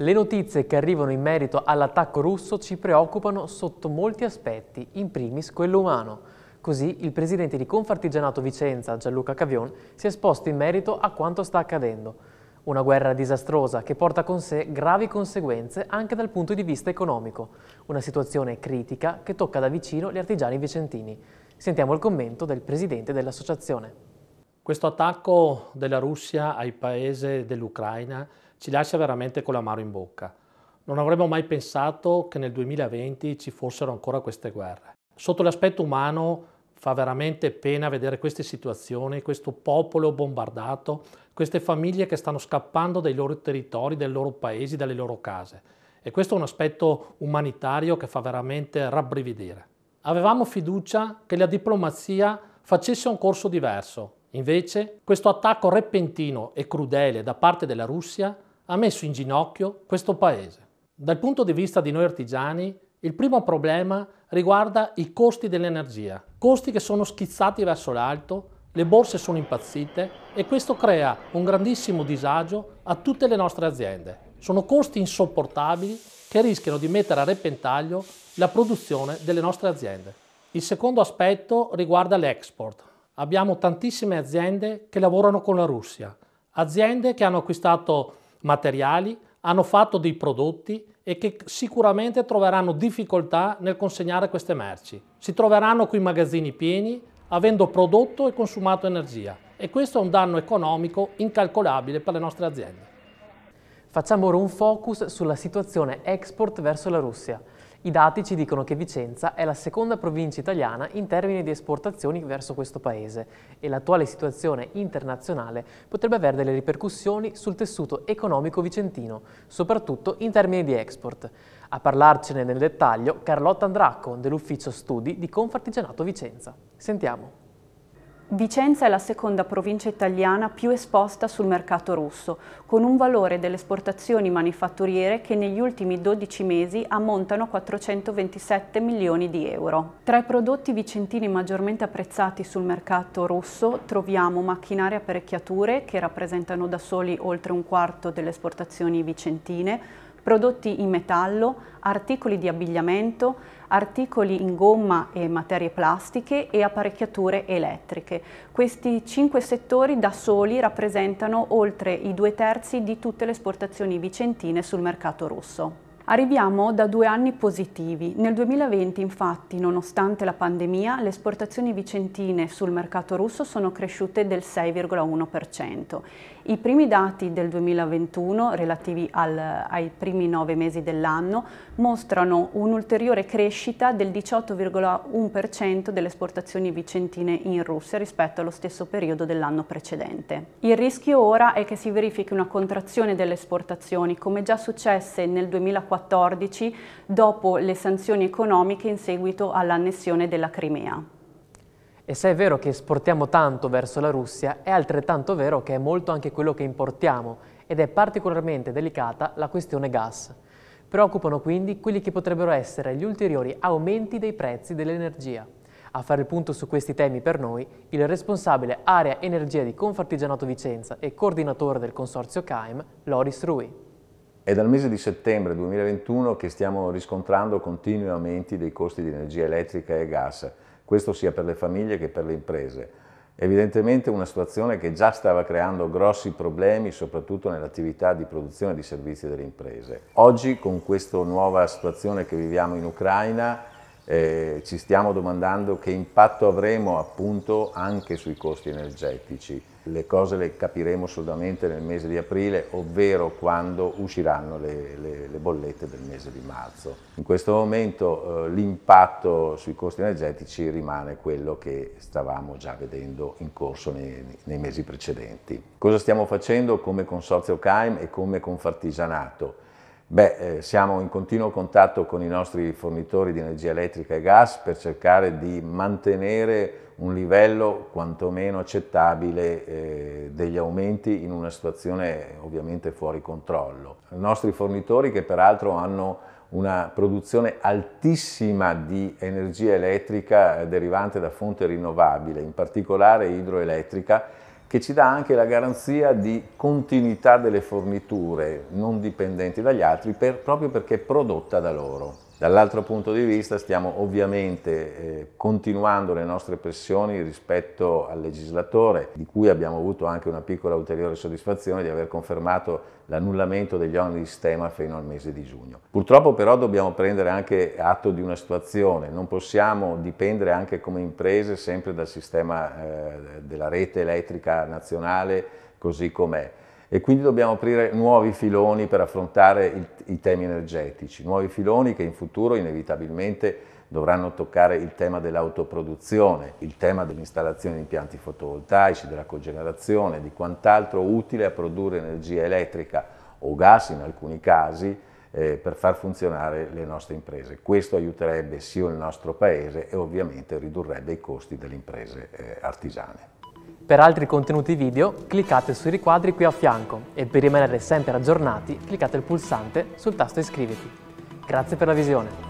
Le notizie che arrivano in merito all'attacco russo ci preoccupano sotto molti aspetti, in primis quello umano. Così il presidente di Confartigianato Vicenza, Gianluca Cavion, si è esposto in merito a quanto sta accadendo. Una guerra disastrosa che porta con sé gravi conseguenze anche dal punto di vista economico. Una situazione critica che tocca da vicino gli artigiani vicentini. Sentiamo il commento del presidente dell'associazione. Questo attacco della Russia ai paesi dell'Ucraina ci lascia veramente con la mano in bocca. Non avremmo mai pensato che nel 2020 ci fossero ancora queste guerre. Sotto l'aspetto umano fa veramente pena vedere queste situazioni, questo popolo bombardato, queste famiglie che stanno scappando dai loro territori, dai loro paesi, dalle loro case. E questo è un aspetto umanitario che fa veramente rabbrividire. Avevamo fiducia che la diplomazia facesse un corso diverso, Invece, questo attacco repentino e crudele da parte della Russia ha messo in ginocchio questo paese. Dal punto di vista di noi artigiani, il primo problema riguarda i costi dell'energia, costi che sono schizzati verso l'alto, le borse sono impazzite e questo crea un grandissimo disagio a tutte le nostre aziende. Sono costi insopportabili che rischiano di mettere a repentaglio la produzione delle nostre aziende. Il secondo aspetto riguarda l'export abbiamo tantissime aziende che lavorano con la Russia, aziende che hanno acquistato materiali, hanno fatto dei prodotti e che sicuramente troveranno difficoltà nel consegnare queste merci. Si troveranno con i magazzini pieni, avendo prodotto e consumato energia e questo è un danno economico incalcolabile per le nostre aziende. Facciamo ora un focus sulla situazione export verso la Russia. I dati ci dicono che Vicenza è la seconda provincia italiana in termini di esportazioni verso questo paese e l'attuale situazione internazionale potrebbe avere delle ripercussioni sul tessuto economico vicentino, soprattutto in termini di export. A parlarcene nel dettaglio Carlotta Andracco dell'ufficio studi di Confartigianato Vicenza. Sentiamo. Vicenza è la seconda provincia italiana più esposta sul mercato russo, con un valore delle esportazioni manifatturiere che negli ultimi 12 mesi ammontano a 427 milioni di euro. Tra i prodotti vicentini maggiormente apprezzati sul mercato russo troviamo macchinari e apparecchiature che rappresentano da soli oltre un quarto delle esportazioni vicentine, prodotti in metallo, articoli di abbigliamento, articoli in gomma e materie plastiche e apparecchiature elettriche. Questi cinque settori da soli rappresentano oltre i due terzi di tutte le esportazioni vicentine sul mercato russo. Arriviamo da due anni positivi. Nel 2020, infatti, nonostante la pandemia, le esportazioni vicentine sul mercato russo sono cresciute del 6,1%. I primi dati del 2021, relativi al, ai primi nove mesi dell'anno, mostrano un'ulteriore crescita del 18,1% delle esportazioni vicentine in Russia rispetto allo stesso periodo dell'anno precedente. Il rischio ora è che si verifichi una contrazione delle esportazioni, come già successe nel 2014 2014 dopo le sanzioni economiche in seguito all'annessione della Crimea. E se è vero che esportiamo tanto verso la Russia, è altrettanto vero che è molto anche quello che importiamo ed è particolarmente delicata la questione gas. Preoccupano quindi quelli che potrebbero essere gli ulteriori aumenti dei prezzi dell'energia. A fare il punto su questi temi per noi, il responsabile area energia di Confartigianato Vicenza e coordinatore del consorzio CAIM, Loris Rui. È dal mese di settembre 2021 che stiamo riscontrando continui aumenti dei costi di energia elettrica e gas, questo sia per le famiglie che per le imprese. Evidentemente una situazione che già stava creando grossi problemi, soprattutto nell'attività di produzione di servizi delle imprese. Oggi, con questa nuova situazione che viviamo in Ucraina, eh, ci stiamo domandando che impatto avremo appunto anche sui costi energetici. Le cose le capiremo solamente nel mese di aprile, ovvero quando usciranno le, le, le bollette del mese di marzo. In questo momento eh, l'impatto sui costi energetici rimane quello che stavamo già vedendo in corso nei, nei mesi precedenti. Cosa stiamo facendo come Consorzio CAIM e come Confartigianato? Beh, eh, siamo in continuo contatto con i nostri fornitori di energia elettrica e gas per cercare di mantenere un livello quantomeno accettabile eh, degli aumenti in una situazione ovviamente fuori controllo. I nostri fornitori che peraltro hanno una produzione altissima di energia elettrica eh, derivante da fonte rinnovabile, in particolare idroelettrica, che ci dà anche la garanzia di continuità delle forniture non dipendenti dagli altri per, proprio perché prodotta da loro. Dall'altro punto di vista stiamo ovviamente eh, continuando le nostre pressioni rispetto al legislatore, di cui abbiamo avuto anche una piccola ulteriore soddisfazione di aver confermato l'annullamento degli oneri di sistema fino al mese di giugno. Purtroppo però dobbiamo prendere anche atto di una situazione, non possiamo dipendere anche come imprese sempre dal sistema eh, della rete elettrica nazionale così com'è e quindi dobbiamo aprire nuovi filoni per affrontare il, i temi energetici, nuovi filoni che in futuro inevitabilmente dovranno toccare il tema dell'autoproduzione, il tema dell'installazione di impianti fotovoltaici, della cogenerazione, di quant'altro utile a produrre energia elettrica o gas in alcuni casi eh, per far funzionare le nostre imprese. Questo aiuterebbe sia il nostro paese e ovviamente ridurrebbe i costi delle imprese eh, artigiane. Per altri contenuti video cliccate sui riquadri qui a fianco e per rimanere sempre aggiornati cliccate il pulsante sul tasto iscriviti. Grazie per la visione.